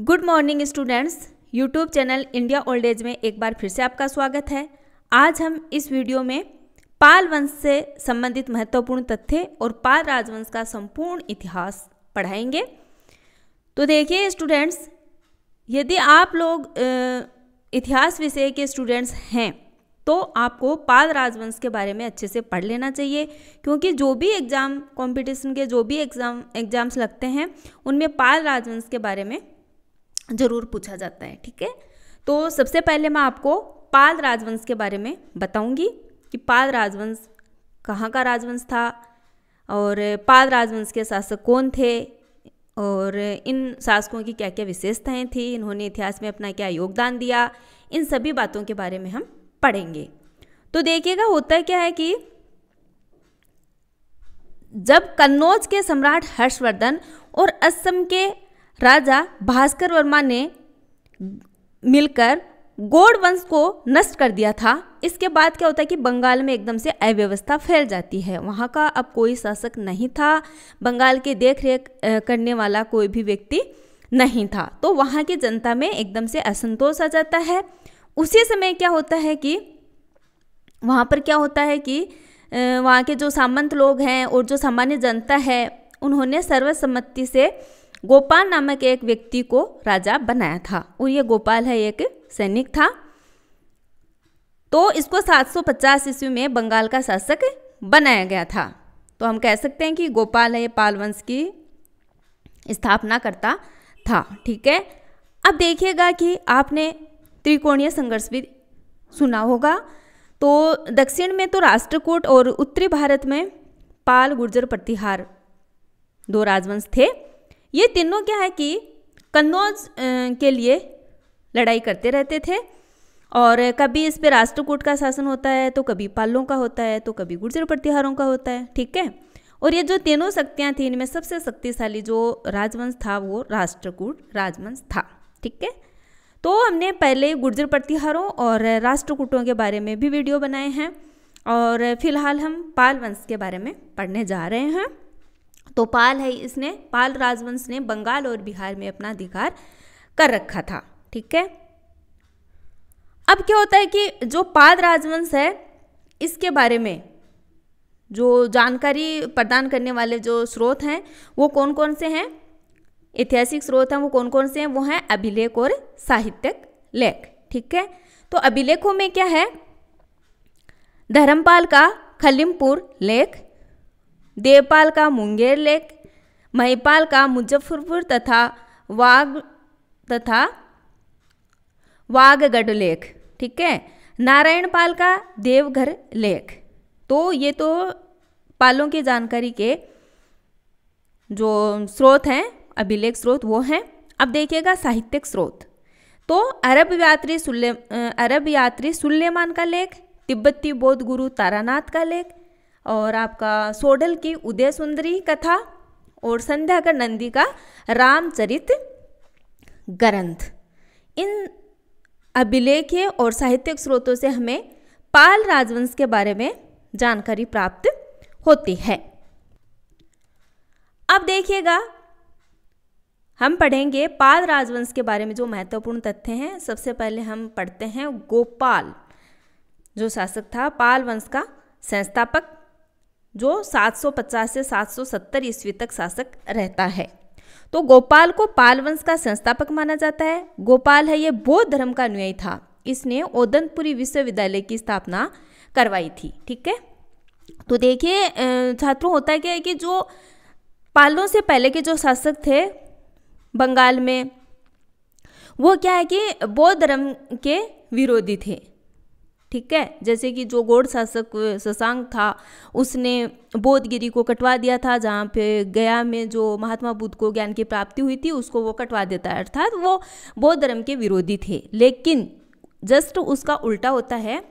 good morning students YouTube channel India old age में एक बार फिर से आपका स्वागत है आज हम इस वीडियो में पाल वंश से संबंधित महत्वपूर्ण तथ्य और पाल राजवंश का संपूर्ण इतिहास पढ़ाएंगे तो देखिए स्टूडेंट्स यदि आप लोग इतिहास विषय के स्टूडेंट्स हैं तो आपको पाल राजवंश के बारे में अच्छे से पढ़ लेना चाहिए क्योंकि जो भी एग्ज़ाम कंपटीशन के जो भी एग्ज़ाम एग्ज़ाम्स लगते हैं उनमें पाल राजवंश के बारे में ज़रूर पूछा जाता है ठीक है तो सबसे पहले मैं आपको पाल राजवंश के बारे में बताऊंगी कि पाल राजवंश कहाँ का राजवंश था और पाल राजवंश के शासक कौन थे और इन शासकों की क्या क्या विशेषताएं थी इन्होंने इतिहास में अपना क्या योगदान दिया इन सभी बातों के बारे में हम पढ़ेंगे तो देखिएगा होता क्या है कि जब कन्नौज के सम्राट हर्षवर्धन और असम के राजा भास्कर वर्मा ने मिलकर गोड वंश को नष्ट कर दिया था इसके बाद क्या होता है कि बंगाल में एकदम से अव्यवस्था फैल जाती है वहाँ का अब कोई शासक नहीं था बंगाल के देख रेख करने वाला कोई भी व्यक्ति नहीं था तो वहाँ की जनता में एकदम से असंतोष आ जाता है उसी समय क्या होता है कि वहाँ पर क्या होता है कि वहाँ के जो सामंत लोग हैं और जो सामान्य जनता है उन्होंने सर्वसम्मति से गोपाल नामक एक व्यक्ति को राजा बनाया था और ये गोपाल है एक सैनिक था तो इसको 750 ईस्वी में बंगाल का शासक बनाया गया था तो हम कह सकते हैं कि गोपाल है पाल वंश की स्थापना करता था ठीक है अब देखिएगा कि आपने त्रिकोणीय संघर्ष भी सुना होगा तो दक्षिण में तो राष्ट्रकूट और उत्तरी भारत में पाल गुर्जर प्रतिहार दो राजवंश थे ये तीनों क्या है कि कन्नौज के लिए लड़ाई करते रहते थे और कभी इस पर राष्ट्रकूट का शासन होता है तो कभी पालों का होता है तो कभी गुर्जर प्रतिहारों का होता है ठीक है और ये जो तीनों शक्तियाँ थी इनमें सबसे शक्तिशाली जो राजवंश था वो राष्ट्रकूट राजवंश था ठीक है तो हमने पहले गुर्जर प्रतिहारों और राष्ट्रकूटों के बारे में भी वीडियो बनाए हैं और फिलहाल हम पाल वंश के बारे में पढ़ने जा रहे हैं तो पाल है इसने पाल राजवंश ने बंगाल और बिहार में अपना अधिकार कर रखा था ठीक है अब क्या होता है कि जो पाल राजवंश है इसके बारे में जो जानकारी प्रदान करने वाले जो स्रोत हैं वो कौन कौन से हैं ऐतिहासिक स्रोत हैं वो कौन कौन से हैं वो हैं अभिलेख और साहित्यक लेख ठीक है तो अभिलेखों में क्या है धर्मपाल का खलिमपुर लेख देवपाल का मुंगेर लेक महिपाल का मुजफ्फरपुर तथा वाग तथा वागगढ़ लेख ठीक है नारायणपाल का देवघर लेख तो ये तो पालों की जानकारी के जो स्रोत हैं अभिलेख स्रोत वो हैं अब देखिएगा साहित्यिक स्रोत तो अरब यात्री सुल्ले अरब यात्री सुलेमान का लेख तिब्बती बौद्ध गुरु तारानाथ का लेख और आपका सोडल की उदय सुंदरी कथा और संध्या का नंदी का रामचरित ग्रंथ इन अभिलेखीय और साहित्यिक स्रोतों से हमें पाल राजवंश के बारे में जानकारी प्राप्त होती है अब देखिएगा हम पढ़ेंगे पाल राजवंश के बारे में जो महत्वपूर्ण तथ्य हैं सबसे पहले हम पढ़ते हैं गोपाल जो शासक था पाल वंश का संस्थापक जो 750 से 770 ईस्वी तक शासक रहता है तो गोपाल को पाल वंश का संस्थापक माना जाता है गोपाल है ये बौद्ध धर्म का अनुयायी था इसने ओदनपुरी विश्वविद्यालय की स्थापना करवाई थी ठीक है तो देखिए छात्रों होता क्या है कि जो पालों से पहले के जो शासक थे बंगाल में वो क्या है कि बौद्ध धर्म के विरोधी थे ठीक है जैसे कि जो गौड़ शासक शशांक था उसने बोधगिरी को कटवा दिया था जहाँ पे गया में जो महात्मा बुद्ध को ज्ञान की प्राप्ति हुई थी उसको वो कटवा देता है अर्थात वो बौद्ध धर्म के विरोधी थे लेकिन जस्ट उसका उल्टा होता है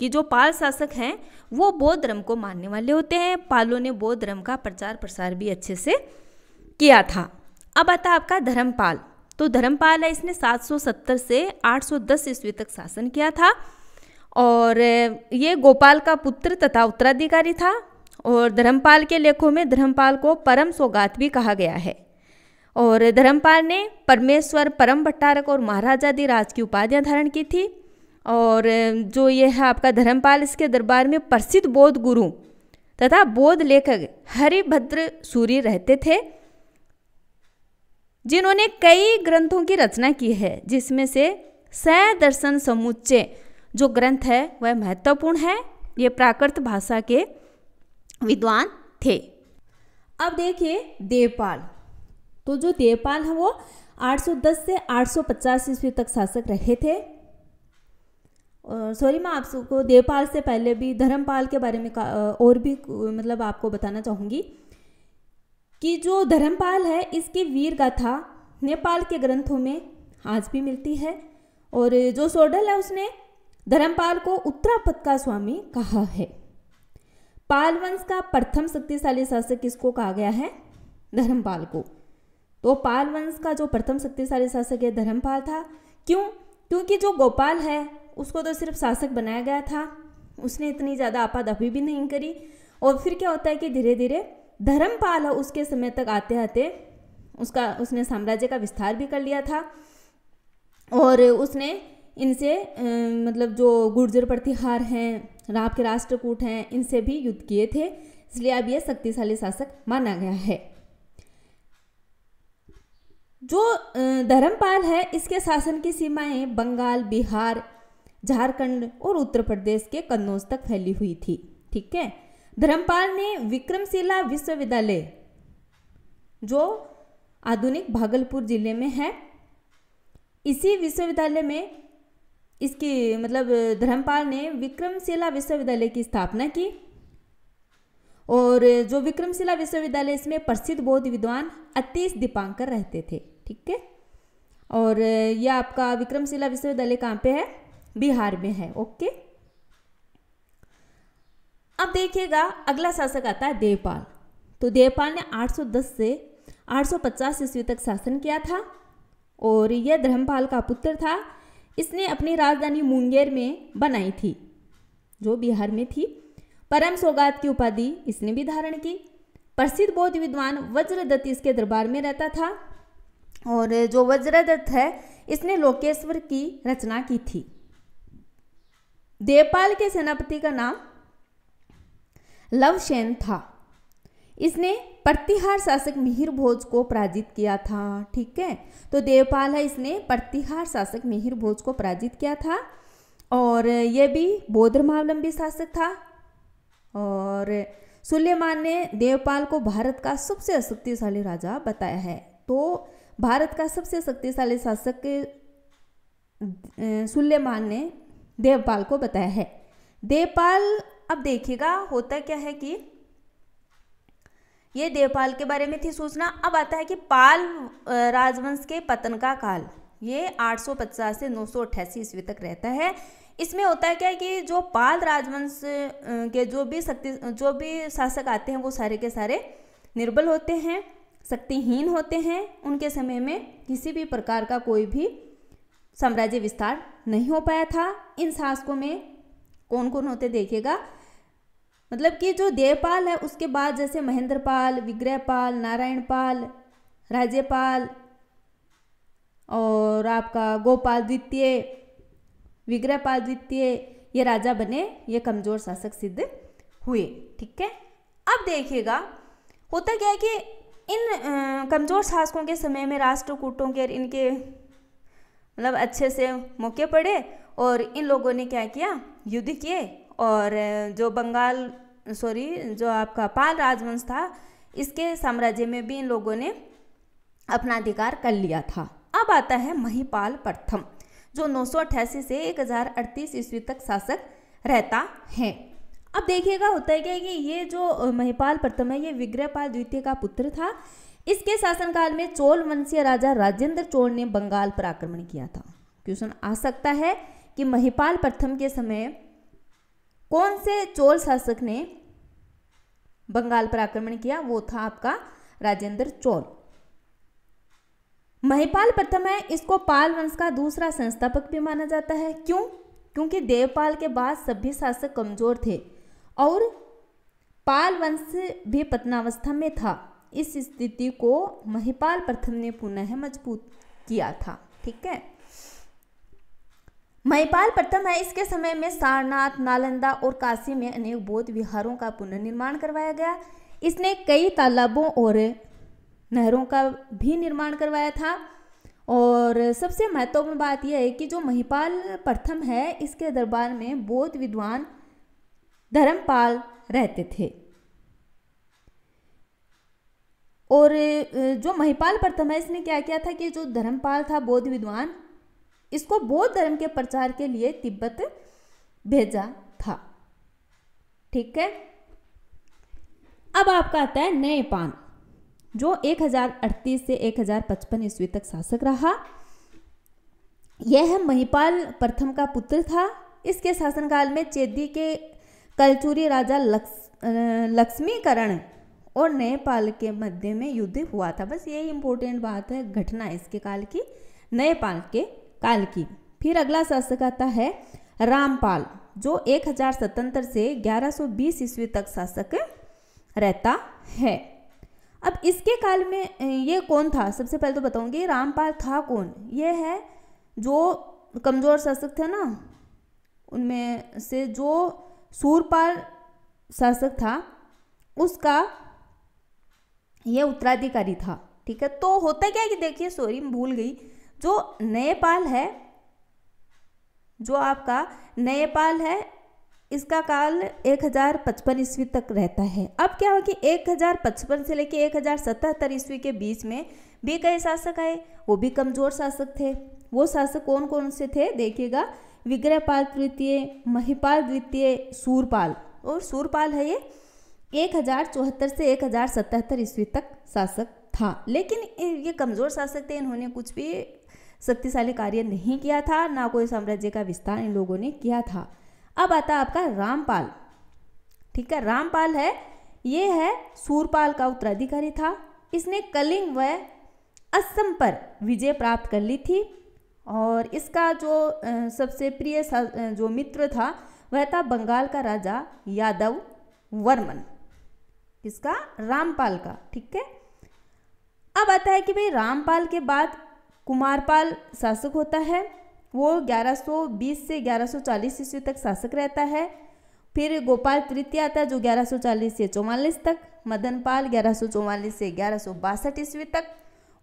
कि जो पाल शासक हैं वो बौद्ध धर्म को मानने वाले होते हैं पालों ने बौद्ध धर्म का प्रचार प्रसार भी अच्छे से किया था अब आता आपका धर्मपाल तो धर्मपाल है इसने 770 से 810 ईस्वी तक शासन किया था और ये गोपाल का पुत्र तथा उत्तराधिकारी था और धर्मपाल के लेखों में धर्मपाल को परम सौगात भी कहा गया है और धर्मपाल ने परमेश्वर परम भट्टारक और राज की उपाधियाँ धारण की थी और जो ये है आपका धर्मपाल इसके दरबार में प्रसिद्ध बौद्ध गुरु तथा बौद्ध लेखक हरिभद्र सूरी रहते थे जिन्होंने कई ग्रंथों की रचना की है जिसमें से सह दर्शन समुच्चय जो ग्रंथ है वह महत्वपूर्ण है ये प्राकृत भाषा के विद्वान थे अब देखिए देवपाल तो जो देवपाल है वो 810 से 850 ईस्वी तक शासक रहे थे और सॉरी मैं आपको देवपाल से पहले भी धर्मपाल के बारे में और भी मतलब आपको बताना चाहूँगी कि जो धर्मपाल है इसकी वीर गाथा नेपाल के ग्रंथों में आज भी मिलती है और जो सोडल है उसने धर्मपाल को उत्तरापद का स्वामी कहा है पाल वंश का प्रथम शक्तिशाली शासक किसको कहा गया है धर्मपाल को तो पाल वंश का जो प्रथम शक्तिशाली शासक है धर्मपाल था क्यों क्योंकि जो गोपाल है उसको तो सिर्फ शासक बनाया गया था उसने इतनी ज़्यादा आपात अभी भी नहीं करी और फिर क्या होता है कि धीरे धीरे धर्मपाल उसके समय तक आते आते उसका उसने साम्राज्य का विस्तार भी कर लिया था और उसने इनसे मतलब जो गुर्जर प्रतिहार हैं राम के राष्ट्रकूट हैं इनसे भी युद्ध किए थे इसलिए अब यह शक्तिशाली शासक माना गया है जो धर्मपाल है इसके शासन की सीमाएं बंगाल बिहार झारखंड और उत्तर प्रदेश के कन्नौज तक फैली हुई थी ठीक है धर्मपाल ने विक्रमशिला विश्वविद्यालय जो आधुनिक भागलपुर जिले में है इसी विश्वविद्यालय में इसके मतलब धर्मपाल ने विक्रमशिला विश्वविद्यालय की स्थापना की और जो विक्रमशिला विश्वविद्यालय इसमें प्रसिद्ध बौद्ध विद्वान अतीश दीपांकर रहते थे ठीक है और यह आपका विक्रमशिला विश्वविद्यालय कहाँ पे है बिहार में है ओके अब देखिएगा अगला शासक आता है देवपाल तो देवपाल ने 810 से 850 ईस्वी तक शासन किया था और यह धर्मपाल का पुत्र था इसने अपनी राजधानी मुंगेर में बनाई थी जो बिहार में थी परम सौगात की उपाधि इसने भी धारण की प्रसिद्ध बौद्ध विद्वान वज्रदत्त इसके दरबार में रहता था और जो वज्रदत्त है इसने लोकेश्वर की रचना की थी देवपाल के सेनापति का नाम लवसेन था इसने प्रतिहार शासक मिहिर भोज को पराजित किया था ठीक है तो देवपाल है इसने प्रतिहार शासक मिहिर भोज को पराजित किया था और यह भी बौद्ध शासक था और सुलेमान ने देवपाल को भारत का सबसे शक्तिशाली राजा बताया है तो भारत का सबसे शक्तिशाली शासक सुलेमान ने देवपाल को बताया है देवपाल अब देखिएगा होता क्या है कि ये देवपाल के बारे में थी सूचना अब आता है कि पाल राजवंश के पतन का काल ये 850 से नौ सौ ईस्वी तक रहता है इसमें होता है क्या कि जो पाल राजवंश के जो भी शक्ति जो भी शासक आते हैं वो सारे के सारे निर्बल होते हैं शक्तिहीन होते हैं उनके समय में किसी भी प्रकार का कोई भी साम्राज्य विस्तार नहीं हो पाया था इन शासकों में कौन कौन होते देखेगा मतलब कि जो देवपाल है उसके बाद जैसे महेंद्रपाल विग्रहपाल नारायणपाल राज्यपाल और आपका गोपाल द्वितीय विग्रहपाल द्वितीय ये राजा बने ये कमजोर शासक सिद्ध हुए ठीक है अब देखिएगा होता क्या है कि इन कमज़ोर शासकों के समय में राष्ट्रकूटों के इनके मतलब अच्छे से मौके पड़े और इन लोगों ने क्या किया युद्ध किए और जो बंगाल सॉरी जो आपका पाल राजवंश था इसके साम्राज्य में भी इन लोगों ने अपना अधिकार कर लिया था अब आता है महीपाल प्रथम जो नौ से एक ईस्वी तक शासक रहता है अब देखिएगा होता है क्या कि ये जो महिपाल प्रथम है ये विग्रहपाल द्वितीय का पुत्र था इसके शासनकाल में चोल वंशीय राजा राजेंद्र चोल ने बंगाल पर आक्रमण किया था क्वेश्चन आ सकता है कि महिपाल प्रथम के समय कौन से चोल शासक ने बंगाल पर आक्रमण किया वो था आपका राजेंद्र चोल महिपाल प्रथम है इसको पाल वंश का दूसरा संस्थापक भी माना जाता है क्यों क्योंकि देवपाल के बाद सभी शासक कमजोर थे और पाल वंश भी पतनावस्था में था इस स्थिति को महिपाल प्रथम ने पुनः मजबूत किया था ठीक है महिपाल प्रथम है इसके समय में सारनाथ नालंदा और काशी में अनेक बौद्ध विहारों का पुनर्निर्माण करवाया गया इसने कई तालाबों और नहरों का भी निर्माण करवाया था और सबसे महत्वपूर्ण बात यह है कि जो महिपाल प्रथम है इसके दरबार में बौद्ध विद्वान धर्मपाल रहते थे और जो महिपाल प्रथम है इसने क्या किया था कि जो धर्मपाल था बौद्ध विद्वान इसको बौद्ध धर्म के प्रचार के लिए तिब्बत भेजा था ठीक है अब आपका आता है नए पान जो 1038 से 1055 ईस्वी तक शासक रहा यह महिपाल प्रथम का पुत्र था इसके शासनकाल में चेदी के कलचूरी राजा लक्ष लक्ष्मीकरण और नयपाल के मध्य में युद्ध हुआ था बस यही इंपॉर्टेंट बात है घटना इसके काल की नयपाल के की फिर अगला शासक आता है रामपाल जो 1077 से 1120 ईस्वी तक शासक रहता है अब इसके काल में ये कौन था सबसे पहले तो बताऊंगी रामपाल था कौन ये है जो कमज़ोर शासक थे ना उनमें से जो सूरपाल शासक था उसका ये उत्तराधिकारी था ठीक है तो होता क्या है कि देखिए सॉरी भूल गई जो नेपाल है जो आपका नेपाल है इसका काल 1055 ईस्वी तक रहता है अब क्या हुआ कि 1055 से लेकर 1077 ईस्वी के बीच में भी कई शासक आए वो भी कमजोर शासक थे वो शासक कौन कौन से थे देखिएगा विग्रहपाल तृतीय महिपाल द्वितीय सूरपाल और सूरपाल है ये एक से एक ईस्वी तक शासक था लेकिन ये कमज़ोर शासक थे इन्होंने कुछ भी शक्तिशाली कार्य नहीं किया था ना कोई साम्राज्य का विस्तार इन लोगों ने किया था अब आता आपका रामपाल ठीक है रामपाल है ये है सूरपाल का उत्तराधिकारी था इसने कलिंग व असम पर विजय प्राप्त कर ली थी और इसका जो सबसे प्रिय जो मित्र था वह था बंगाल का राजा यादव वर्मन इसका रामपाल का ठीक है अब आता है कि भाई रामपाल के बाद कुमारपाल शासक होता है वो 1120 से 1140 ईस्वी तक शासक रहता है फिर गोपाल तृतीय आता है जो 1140 से चौवालीस तक मदनपाल 1144 से ग्यारह ईस्वी तक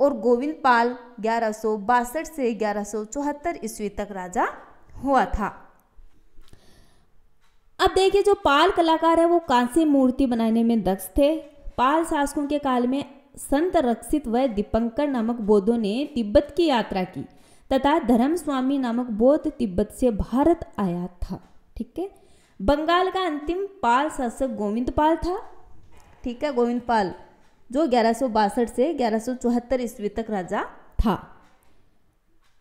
और गोविंद पाल ग्यारह से ग्यारह ईस्वी तक राजा हुआ था अब देखिए जो पाल कलाकार है वो कांस्य मूर्ति बनाने में दक्ष थे पाल शासकों के काल में संत रक्षित व दीपंकर नामक बौद्धों ने तिब्बत की यात्रा की तथा धर्म स्वामी नामक बौद्ध तिब्बत से भारत आया था ठीक है बंगाल का अंतिम पाल शासक गोविंद पाल था ठीक है गोविंद पाल जो ग्यारह से ग्यारह ईस्वी तक राजा था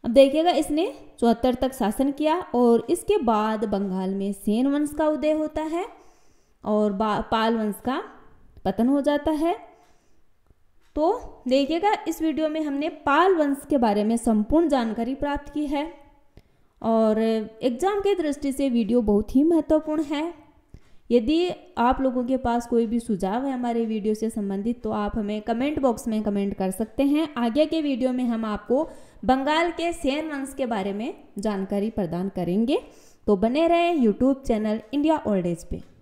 अब देखिएगा इसने चौहत्तर तक शासन किया और इसके बाद बंगाल में सेन वंश का उदय होता है और पाल वंश का पतन हो जाता है तो देखिएगा इस वीडियो में हमने पाल वंश के बारे में संपूर्ण जानकारी प्राप्त की है और एग्ज़ाम के दृष्टि से वीडियो बहुत ही महत्वपूर्ण है यदि आप लोगों के पास कोई भी सुझाव है हमारे वीडियो से संबंधित तो आप हमें कमेंट बॉक्स में कमेंट कर सकते हैं आगे के वीडियो में हम आपको बंगाल के सेन वंश के बारे में जानकारी प्रदान करेंगे तो बने रहें YouTube channel India old age पर